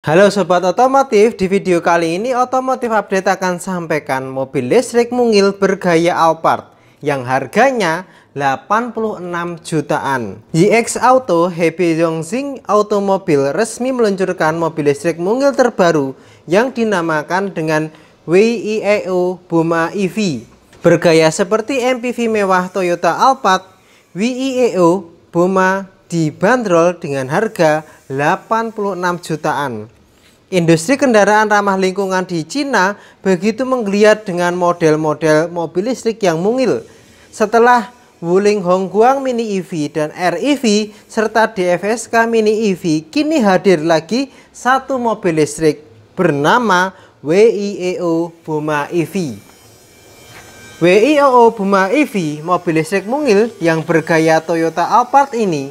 Halo Sobat Otomotif, di video kali ini Otomotif Update akan sampaikan mobil listrik mungil bergaya Alphard yang harganya 86 jutaan. YX Auto Happy Yongxing Automobil resmi meluncurkan mobil listrik mungil terbaru yang dinamakan dengan WIEO Buma EV. Bergaya seperti MPV mewah Toyota Alphard, WIEO Buma dibanderol dengan harga 86 jutaan. Industri kendaraan ramah lingkungan di Cina begitu menggeliat dengan model-model mobil listrik yang mungil. Setelah Wuling Hongguang Mini EV dan REV serta DFSK Mini EV kini hadir lagi satu mobil listrik bernama WIEO Buma EV. WIEO Buma EV mobil listrik mungil yang bergaya Toyota Alphard ini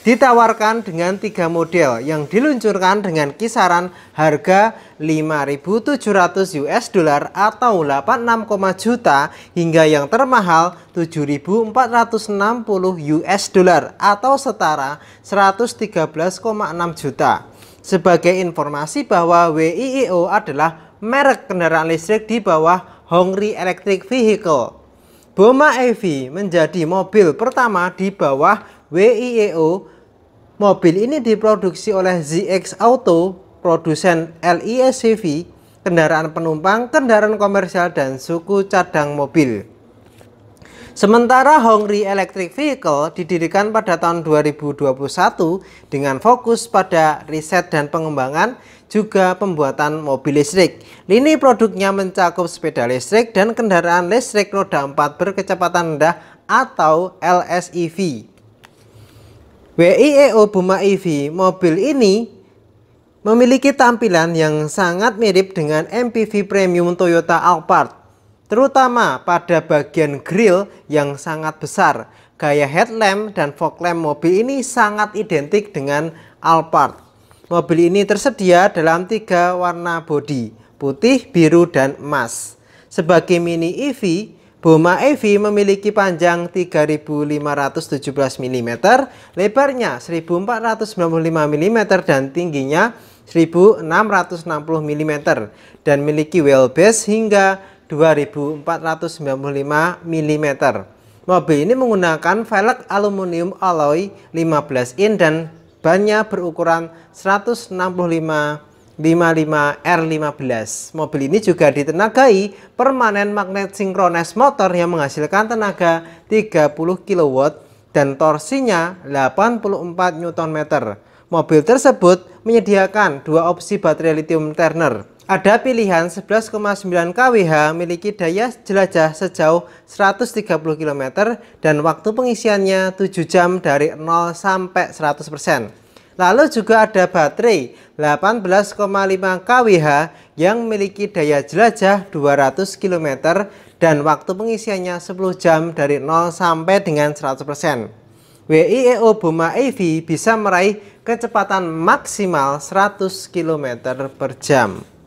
ditawarkan dengan tiga model yang diluncurkan dengan kisaran harga 5.700 US dollar atau 86, juta hingga yang termahal 7.460 US dollar atau setara 113,6 juta. Sebagai informasi bahwa WIEO adalah merek kendaraan listrik di bawah Hongri Electric Vehicle. Boma EV menjadi mobil pertama di bawah WIEO, mobil ini diproduksi oleh ZX Auto, produsen LISCV, kendaraan penumpang, kendaraan komersial, dan suku cadang mobil. Sementara Hongri Electric Vehicle didirikan pada tahun 2021 dengan fokus pada riset dan pengembangan juga pembuatan mobil listrik. Lini produknya mencakup sepeda listrik dan kendaraan listrik roda 4 berkecepatan rendah atau LSEV. WIEO Buma EV mobil ini memiliki tampilan yang sangat mirip dengan MPV premium Toyota Alphard, terutama pada bagian grill yang sangat besar. Gaya headlamp dan fog lamp mobil ini sangat identik dengan Alphard. Mobil ini tersedia dalam tiga warna bodi, putih, biru, dan emas. Sebagai mini EV, Boma EV memiliki panjang 3517 mm, lebarnya 1495 mm dan tingginya 1660 mm dan memiliki wheelbase hingga 2495 mm. Mobil ini menggunakan velg aluminium alloy 15 in dan bannya berukuran 165 55R15. Mobil ini juga ditenagai permanen magnet sinkrones motor yang menghasilkan tenaga 30 kW dan torsinya 84 Nm. Mobil tersebut menyediakan dua opsi baterai lithium terner. Ada pilihan 11,9 kWh memiliki daya jelajah sejauh 130 km dan waktu pengisiannya 7 jam dari 0 sampai 100%. Lalu juga ada baterai 18,5 kWh yang memiliki daya jelajah 200 km dan waktu pengisiannya 10 jam dari 0 sampai dengan 100%. WIEO Boma EV bisa meraih kecepatan maksimal 100 km per jam.